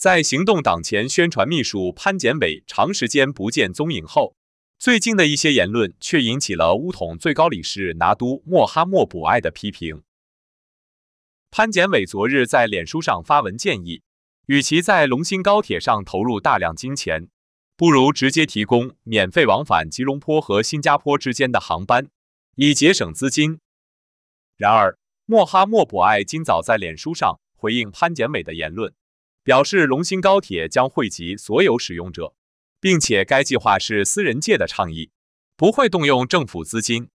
在行动党前宣传秘书潘检伟长时间不见踪影后，最近的一些言论却引起了乌统最高理事拿督莫哈莫卜艾的批评。潘检伟昨日在脸书上发文建议，与其在龙兴高铁上投入大量金钱，不如直接提供免费往返吉隆坡和新加坡之间的航班，以节省资金。然而，莫哈莫卜艾今早在脸书上回应潘检伟的言论。表示龙兴高铁将惠及所有使用者，并且该计划是私人界的倡议，不会动用政府资金。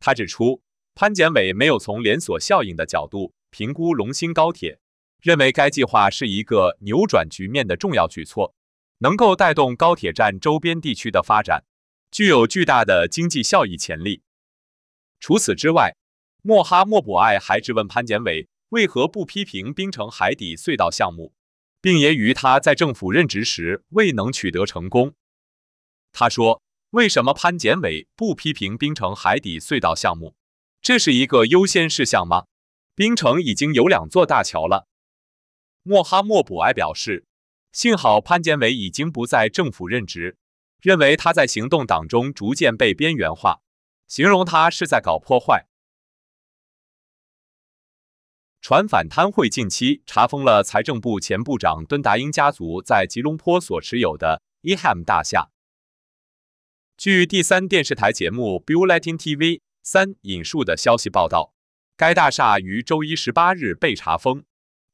他指出，潘检伟没有从连锁效应的角度评估龙兴高铁，认为该计划是一个扭转局面的重要举措，能够带动高铁站周边地区的发展，具有巨大的经济效益潜力。除此之外，莫哈莫博艾还质问潘检伟。为何不批评冰城海底隧道项目，并也揄他在政府任职时未能取得成功？他说：“为什么潘检伟不批评冰城海底隧道项目？这是一个优先事项吗？冰城已经有两座大桥了。”莫哈莫卜埃表示：“幸好潘检伟已经不在政府任职，认为他在行动党中逐渐被边缘化，形容他是在搞破坏。”传反贪会近期查封了财政部前部长敦达英家族在吉隆坡所持有的伊汉大厦。据第三电视台节目《Buletin TV3》引述的消息报道，该大厦于周一十八日被查封，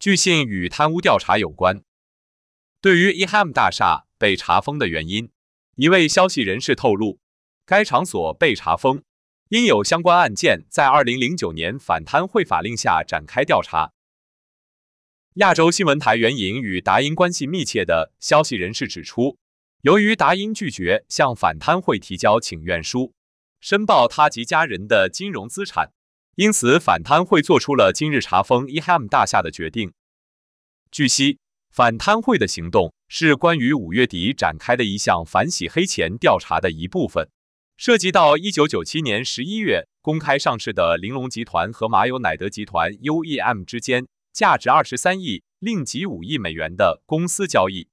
据信与贪污调查有关。对于伊汉大厦被查封的原因，一位消息人士透露，该场所被查封。因有相关案件在2009年反贪会法令下展开调查，亚洲新闻台援引与达英关系密切的消息人士指出，由于达英拒绝向反贪会提交请愿书，申报他及家人的金融资产，因此反贪会做出了今日查封伊哈姆大厦的决定。据悉，反贪会的行动是关于五月底展开的一项反洗黑钱调查的一部分。涉及到一九九七年十一月公开上市的玲珑集团和马友乃德集团 （UEM） 之间价值二十三亿另及五亿美元的公司交易。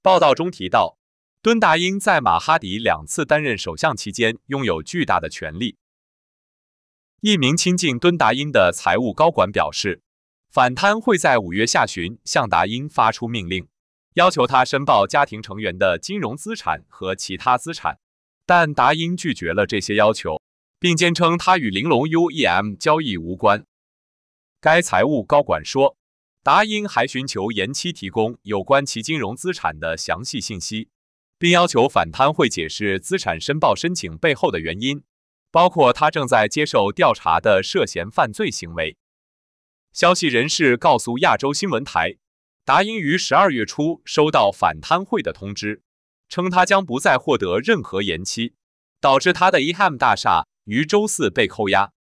报道中提到，敦达英在马哈迪两次担任首相期间拥有巨大的权力。一名亲近敦达英的财务高管表示，反贪会在五月下旬向达英发出命令，要求他申报家庭成员的金融资产和其他资产。但达因拒绝了这些要求，并坚称他与玲珑 U E M 交易无关。该财务高管说，达因还寻求延期提供有关其金融资产的详细信息，并要求反贪会解释资产申报申请背后的原因，包括他正在接受调查的涉嫌犯罪行为。消息人士告诉亚洲新闻台，达因于十二月初收到反贪会的通知。称他将不再获得任何延期，导致他的 EHM 大厦于周四被扣押。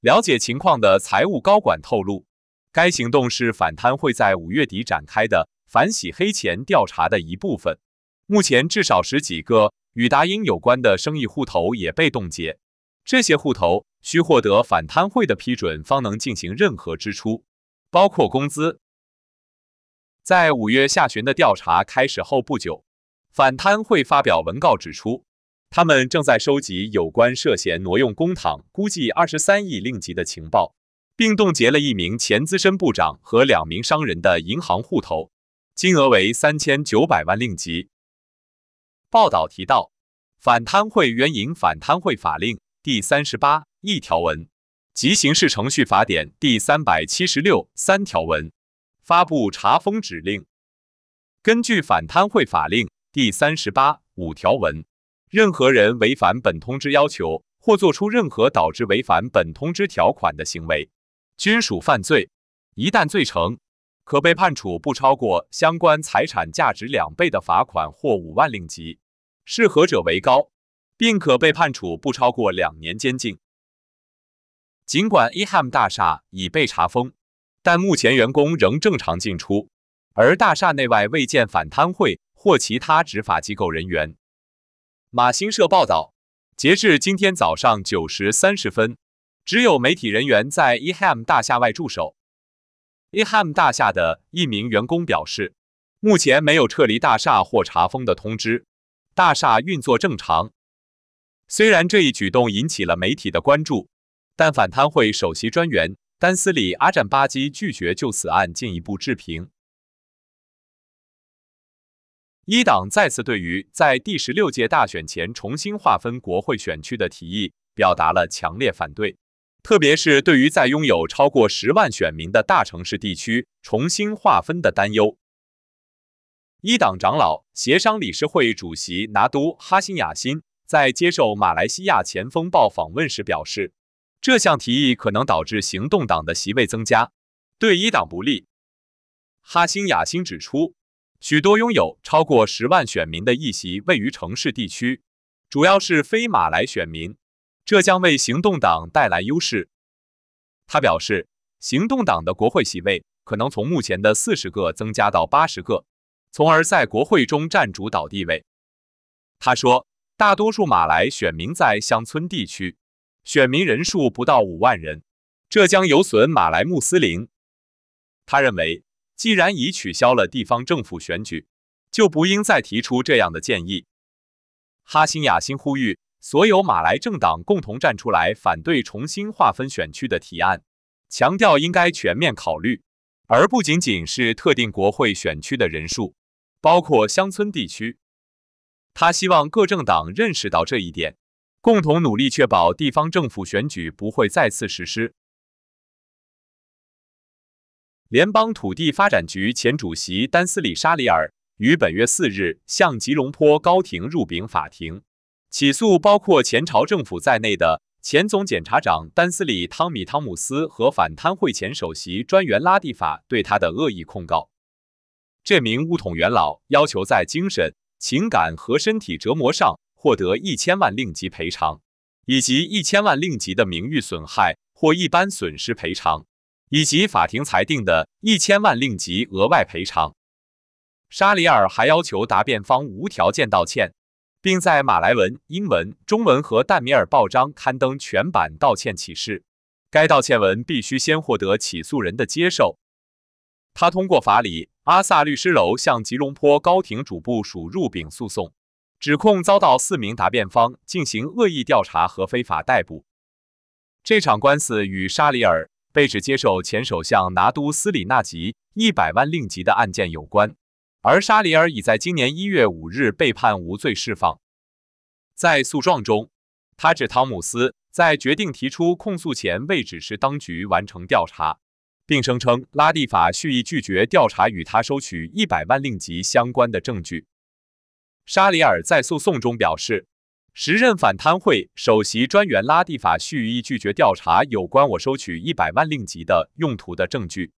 了解情况的财务高管透露，该行动是反贪会在五月底展开的反洗黑钱调查的一部分。目前，至少十几个与达英有关的生意户头也被冻结，这些户头需获得反贪会的批准方能进行任何支出，包括工资。在五月下旬的调查开始后不久。反贪会发表文告指出，他们正在收集有关涉嫌挪用公帑、估计二十三亿令吉的情报，并冻结了一名前资深部长和两名商人的银行户头，金额为三千九百万令吉。报道提到，反贪会援引反贪会法令第三十八一条文及刑事程序法典第三百七十六三条文，发布查封指令。根据反贪会法令。第三十八五条文，任何人违反本通知要求或作出任何导致违反本通知条款的行为，均属犯罪。一旦罪成，可被判处不超过相关财产价值两倍的罚款或五万令吉，适合者为高，并可被判处不超过两年监禁。尽管伊汉大厦已被查封，但目前员工仍正常进出。而大厦内外未见反贪会或其他执法机构人员。马新社报道，截至今天早上九时三十分，只有媒体人员在伊汉大厦外驻守。伊汉大厦的一名员工表示，目前没有撤离大厦或查封的通知，大厦运作正常。虽然这一举动引起了媒体的关注，但反贪会首席专员丹斯里阿占巴基拒绝就此案进一步置评。一党再次对于在第十六届大选前重新划分国会选区的提议表达了强烈反对，特别是对于在拥有超过十万选民的大城市地区重新划分的担忧。一党长老协商理事会主席拿督哈辛雅辛在接受《马来西亚前锋报》访问时表示，这项提议可能导致行动党的席位增加，对一党不利。哈辛雅辛指出。许多拥有超过十万选民的议席位于城市地区，主要是非马来选民，这将为行动党带来优势。他表示，行动党的国会席位可能从目前的四十个增加到八十个，从而在国会中占主导地位。他说，大多数马来选民在乡村地区，选民人数不到五万人，这将有损马来穆斯林。他认为。既然已取消了地方政府选举，就不应再提出这样的建议。哈辛雅新呼吁所有马来政党共同站出来反对重新划分选区的提案，强调应该全面考虑，而不仅仅是特定国会选区的人数，包括乡村地区。他希望各政党认识到这一点，共同努力确保地方政府选举不会再次实施。联邦土地发展局前主席丹斯里沙里尔于本月四日向吉隆坡高庭入禀法庭，起诉包括前朝政府在内的前总检察长丹斯里汤米汤姆斯和反贪会前首席专员拉蒂法对他的恶意控告。这名巫统元老要求在精神、情感和身体折磨上获得一千万令吉赔偿，以及一千万令吉的名誉损害或一般损失赔偿。以及法庭裁定的一千万令吉额外赔偿，沙里尔还要求答辩方无条件道歉，并在马来文、英文、中文和淡米尔报章刊登全版道歉启事。该道歉文必须先获得起诉人的接受。他通过法理阿萨律师楼向吉隆坡高庭主部署入禀诉讼，指控遭到四名答辩方进行恶意调查和非法逮捕。这场官司与沙里尔。被指接受前首相拿督斯里纳吉一百万令吉的案件有关，而沙里尔已在今年一月五日被判无罪释放。在诉状中，他指汤姆斯在决定提出控诉前未指示当局完成调查，并声称拉蒂法蓄意拒绝调查与他收取一百万令吉相关的证据。沙里尔在诉讼中表示。时任反贪会首席专员拉蒂法蓄意拒绝调查有关我收取一百万令吉的用途的证据。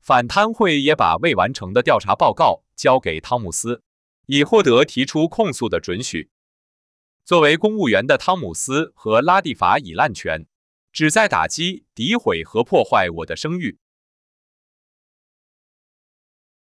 反贪会也把未完成的调查报告交给汤姆斯，以获得提出控诉的准许。作为公务员的汤姆斯和拉蒂法已滥权，旨在打击、诋毁和破坏我的声誉。